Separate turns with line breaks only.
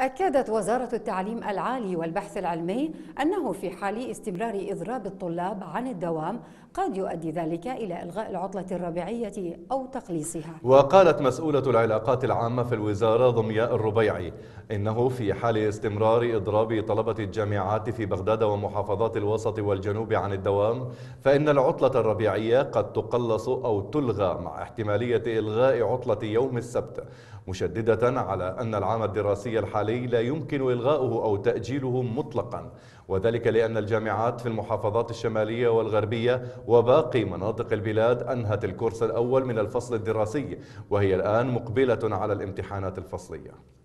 أكدت وزارة التعليم العالي والبحث العلمي أنه في حال استمرار إضراب الطلاب عن الدوام قد يؤدي ذلك إلى إلغاء العطلة الربيعية أو تقليصها
وقالت مسؤولة العلاقات العامة في الوزارة ضمياء الربيعي إنه في حال استمرار إضراب طلبة الجامعات في بغداد ومحافظات الوسط والجنوب عن الدوام فإن العطلة الربيعية قد تقلص أو تلغى مع احتمالية إلغاء عطلة يوم السبت مشددة على أن العام الدراسي الحالي لا يمكن إلغاؤه أو تأجيله مطلقا وذلك لأن الجامعات في المحافظات الشمالية والغربية وباقي مناطق البلاد أنهت الكورس الأول من الفصل الدراسي وهي الآن مقبلة على الامتحانات الفصلية